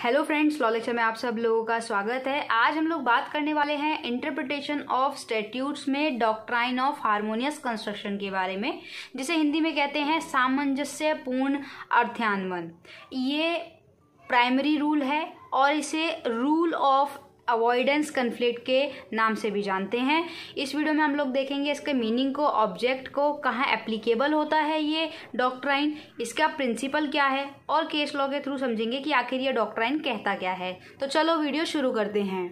hello friends लॉलेक्चर में आप सब लोगों का स्वागत है आज हम लोग बात करने वाले हैं इंटरप्रिटेशन ऑफ स्टेट्यूट्स में डॉक्ट्राइन ऑफ हारमोनियस कंस्ट्रक्शन के बारे में जिसे हिंदी में कहते हैं सामंजस्यपूर्ण अर्थ्यान्वन ये प्राइमरी रूल है और इसे रूल ऑफ अवॉइडेंस कन्फ्लिक्ट के नाम से भी जानते हैं इस वीडियो में हम लोग देखेंगे इसके मीनिंग को ऑब्जेक्ट को कहाँ एप्लीकेबल होता है ये डॉक्ट्राइन इसका प्रिंसिपल क्या है और केस लॉ के थ्रू समझेंगे कि आखिर ये डॉक्ट्राइन कहता क्या है तो चलो वीडियो शुरू करते हैं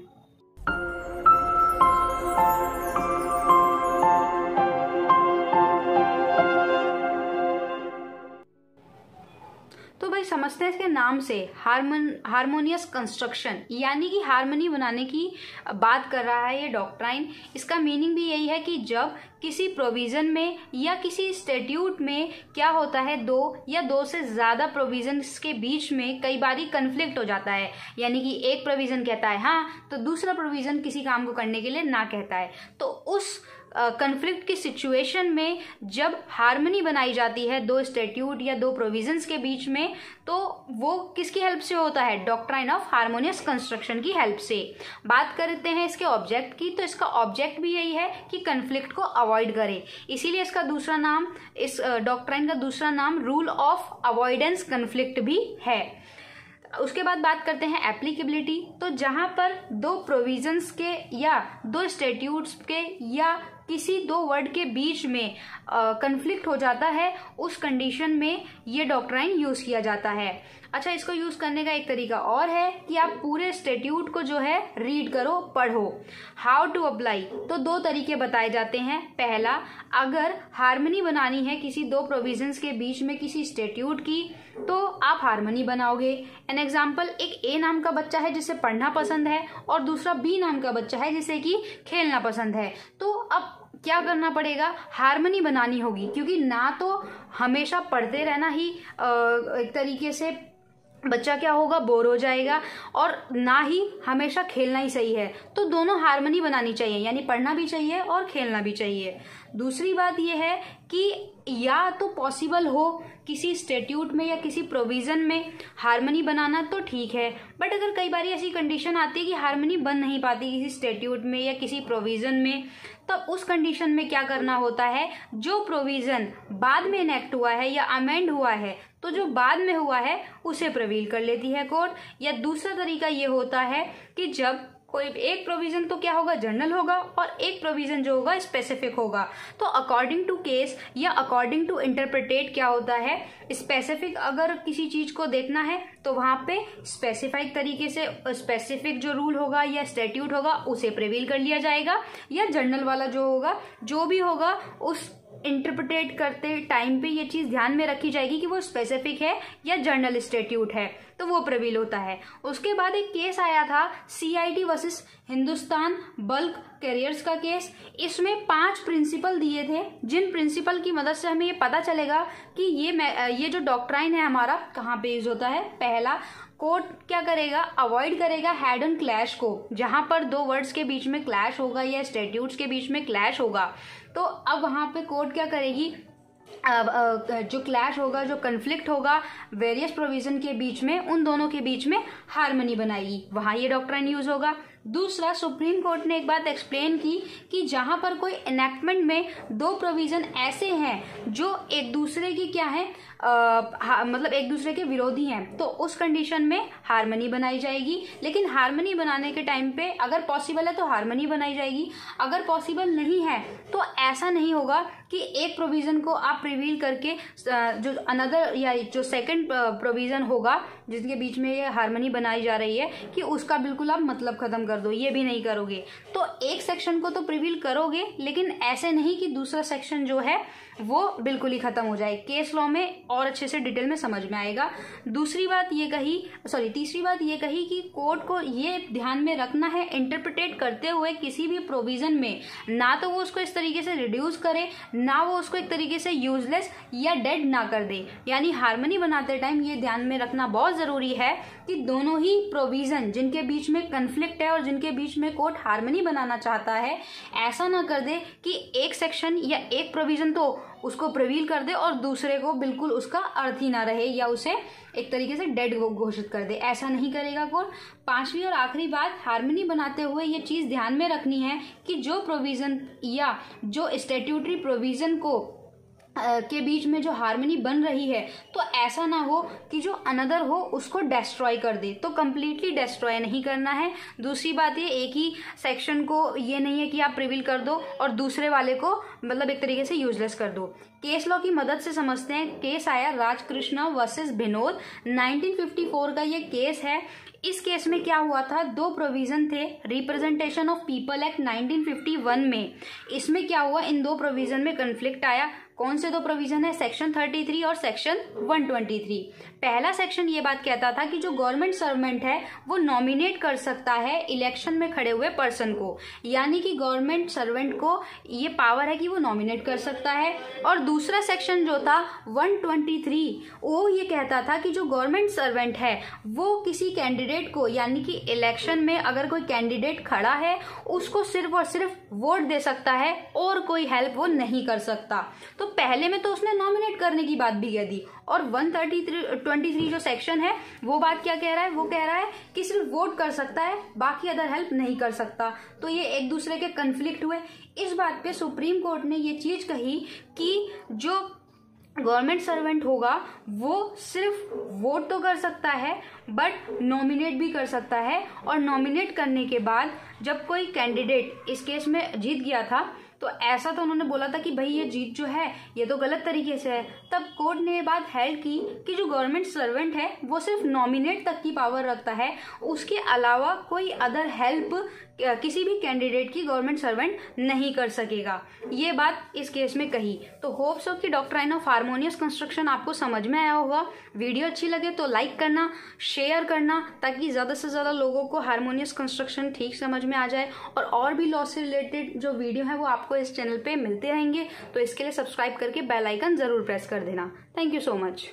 इसके नाम से हारमोन हारमोनियस कंस्ट्रक्शन यानी कि हारमोनी बनाने की बात कर रहा है ये डॉक्ट्राइन इसका मीनिंग भी यही है कि जब किसी प्रोविज़न में या किसी स्टेट्यूट में क्या होता है दो या दो से ज़्यादा प्रोविजन के बीच में कई बार ही कन्फ्लिक्ट हो जाता है यानी कि एक प्रोविज़न कहता है हाँ तो दूसरा प्रोविज़न किसी काम को करने के लिए ना कहता है तो उस कन्फ्लिक्ट की सिचुएशन में जब हारमनी बनाई जाती है दो स्टेट्यूट या दो प्रोविजंस के बीच में तो वो किसकी हेल्प से होता है डॉक्ट्राइन ऑफ हारमोनियस कंस्ट्रक्शन की हेल्प से बात करते हैं इसके ऑब्जेक्ट की तो इसका ऑब्जेक्ट भी यही है कि कन्फ्लिक्ट को अवॉइड करे इसीलिए इसका दूसरा नाम इस डॉक्ट्राइन का दूसरा नाम रूल ऑफ अवॉइडेंस कन्फ्लिक्ट भी है उसके बाद बात करते हैं एप्लीकेबिलिटी तो जहां पर दो प्रोविजंस के या दो स्टेट्यूट्स के या किसी दो वर्ड के बीच में कंफ्लिक्ट हो जाता है उस कंडीशन में ये डॉक्ट्राइन यूज़ किया जाता है अच्छा इसको यूज़ करने का एक तरीका और है कि आप पूरे स्टेट्यूट को जो है रीड करो पढ़ो हाउ टू अप्लाई तो दो तरीके बताए जाते हैं पहला अगर हारमोनी बनानी है किसी दो प्रोविजंस के बीच में किसी स्टेट्यूट की तो आप हारमोनी बनाओगे एन एग्जाम्पल एक ए नाम का बच्चा है जिसे पढ़ना पसंद है और दूसरा बी नाम का बच्चा है जिसे कि खेलना पसंद है तो अब क्या करना पड़ेगा हारमोनी बनानी होगी क्योंकि ना तो हमेशा पढ़ते रहना ही एक तरीके से बच्चा क्या होगा बोर हो जाएगा और ना ही हमेशा खेलना ही सही है तो दोनों हारमनी बनानी चाहिए यानी पढ़ना भी चाहिए और खेलना भी चाहिए दूसरी बात यह है कि या तो पॉसिबल हो किसी स्टेट्यूट में या किसी प्रोविज़न में हारमनी बनाना तो ठीक है बट अगर कई बार ऐसी कंडीशन आती है कि हारमनी बन नहीं पाती किसी स्टेट्यूट में या किसी प्रोविज़न में तब तो उस कंडीशन में क्या करना होता है जो प्रोविज़न बाद में इनेक्ट हुआ है या अमेंड हुआ है तो जो बाद में हुआ है उसे प्रवील कर लेती है कोर्ट या दूसरा तरीका ये होता है कि जब कोई एक प्रोविजन तो क्या होगा जनरल होगा और एक प्रोविजन जो होगा स्पेसिफिक होगा तो अकॉर्डिंग टू केस या अकॉर्डिंग टू इंटरप्रिटेट क्या होता है स्पेसिफिक अगर किसी चीज को देखना है तो वहां पे स्पेसिफाइड तरीके से स्पेसिफिक जो रूल होगा या स्टेट्यूट होगा उसे प्रिवील कर लिया जाएगा या जनरल वाला जो होगा जो भी होगा उस इंटरप्रिटेट करते टाइम पे ये चीज़ ध्यान में रखी जाएगी कि वो स्पेसिफिक है या जर्नल स्टेट्यूट है तो वो प्रवील होता है उसके बाद एक केस आया था C I T versus Hindustan bulk carriers का केस इसमें पांच प्रिंसिपल दिए थे जिन प्रिंसिपल की मदद से हमें ये पता चलेगा कि ये ये जो डॉक्ट्राइन है हमारा कहाँ बेस्ड होता है पहला कोर्ट क्या करेगा अवॉइड करेगा हेड एंड क्लैश को जहाँ पर दो वर्ड्स के बीच में क्लैश होगा या स्टेट्यूट्स के बीच में क्लैश होगा तो अब वहाँ पे कोर्ट क्या करेगी जो क्लैश होगा जो कन्फ्लिक्ट होगा वेरियस प्रोविज़न के बीच में उन दोनों के बीच में हारमोनी बनाएगी वहाँ ये डॉक्ट्राइन यूज़ होगा दूसरा सुप्रीम कोर्ट ने एक बात एक्सप्लेन की कि जहां पर कोई एनेक्टमेंट में दो प्रोविजन ऐसे हैं जो एक दूसरे की क्या है मतलब एक दूसरे के विरोधी हैं तो उस कंडीशन में हारमनी बनाई जाएगी लेकिन हारमनी बनाने के टाइम पे अगर पॉसिबल है तो हारमनी बनाई जाएगी अगर पॉसिबल नहीं है तो ऐसा नहीं होगा कि एक प्रोविज़न को आप रिवील करके जो अनदर या जो सेकंड प्रोविज़न होगा जिसके बीच में ये हारमनी बनाई जा रही है कि उसका बिल्कुल आप मतलब ख़त्म कर दो ये भी नहीं करोगे तो एक सेक्शन को तो प्रिवील करोगे लेकिन ऐसे नहीं कि दूसरा सेक्शन जो है वो बिल्कुल ही खत्म हो जाए केस लॉ में और अच्छे से डिटेल में समझ में आएगा दूसरी बात ये कही सॉरी तीसरी बात ये कही कि कोर्ट को ये ध्यान में रखना है इंटरप्रिटेट करते हुए किसी भी प्रोविजन में ना तो वो उसको इस तरीके से रिड्यूस करे ना वो उसको एक तरीके से यूजलेस या डेड ना कर दे यानी हारमोनी बनाते टाइम ये ध्यान में रखना बहुत ज़रूरी है कि दोनों ही प्रोविज़न जिनके बीच में कन्फ्लिक्ट है और जिनके बीच में कोर्ट हारमोनी बनाना चाहता है ऐसा ना कर दे कि एक सेक्शन या एक प्रोविज़न तो उसको प्रवील कर दे और दूसरे को बिल्कुल उसका अर्थ ही ना रहे या उसे एक तरीके से डेड घोषित कर दे ऐसा नहीं करेगा कौन पांचवी और आखिरी बात हारमोनी बनाते हुए ये चीज़ ध्यान में रखनी है कि जो प्रोविज़न या जो स्टेट्यूटरी प्रोविज़न को के बीच में जो हारमोनी बन रही है तो ऐसा ना हो कि जो अनदर हो उसको डेस्ट्रॉय कर दे तो कम्प्लीटली डिस्ट्रॉय नहीं करना है दूसरी बात ये एक ही सेक्शन को ये नहीं है कि आप प्रिविल कर दो और दूसरे वाले को मतलब एक तरीके से यूजलेस कर दो केस लॉ की मदद से समझते हैं केस आया राजकृष्ण वर्सेज विनोद 1954 का ये केस है इस केस में क्या हुआ था दो प्रोविजन थे रिप्रेजेंटेशन ऑफ पीपल एक्ट 1951 में इसमें क्या हुआ इन दो प्रोविजन में कन्फ्लिक्ट आया कौन से दो प्रोविजन है सेक्शन 33 और सेक्शन 123 पहला सेक्शन ये बात कहता था कि जो गवर्नमेंट सर्वेंट है वो नॉमिनेट कर सकता है इलेक्शन में खड़े हुए पर्सन को यानी कि गवर्नमेंट सर्वेंट को ये पावर है कि वो नॉमिनेट कर सकता है और दूसरा सेक्शन जो था 123 वो ये कहता था कि जो गवर्नमेंट सर्वेंट है वो किसी कैंडिडेट कैंडिडेट को यानी कि इलेक्शन में अगर कोई कैंडिडेट खड़ा है उसको सिर्फ और सिर्फ वोट दे सकता है और कोई हेल्प वो नहीं कर सकता तो पहले में तो उसने नॉमिनेट करने की बात भी कह दी और one thirty three twenty three जो सेक्शन है वो बात क्या कह रहा है वो कह रहा है कि सिर्फ वोट कर सकता है बाकी अदर हेल्प नहीं कर सकता तो ये एक दूसरे के कंफ्लिक्ट हुए इस बात पे सुप्रीम कोर्ट ने ये चीज कही कि जो गवर्नमेंट सर्वेंट होगा वो सिर्फ वोट तो कर सकता है बट नॉमिनेट भी कर सकता है और नॉमिनेट करने के बाद जब कोई कैंडिडेट इस केस में जीत गया था तो ऐसा तो उन्होंने बोला था कि भाई ये जीत जो है ये तो गलत तरीके से है तब कोर्ट ने ये बात हेल्ड की कि जो गवर्नमेंट सर्वेंट है वो सिर्फ नॉमिनेट तक की पावर रखता है उसके अलावा कोई अदर हेल्प किसी भी कैंडिडेट की गवर्नमेंट सर्वेंट नहीं कर सकेगा ये बात इस केस में कही तो होप्स हो कि आइन ऑफ हारमोनियस कंस्ट्रक्शन आपको समझ में आया होगा वीडियो अच्छी लगे तो लाइक करना शेयर करना ताकि ज़्यादा से ज़्यादा लोगों को हारमोनियस कंस्ट्रक्शन ठीक समझ में आ जाए और और भी लॉ से रिलेटेड जो वीडियो है वो आप आपको इस चैनल पे मिलते रहेंगे तो इसके लिए सब्सक्राइब करके बेल आइकन ज़रूर प्रेस कर देना थैंक यू सो मच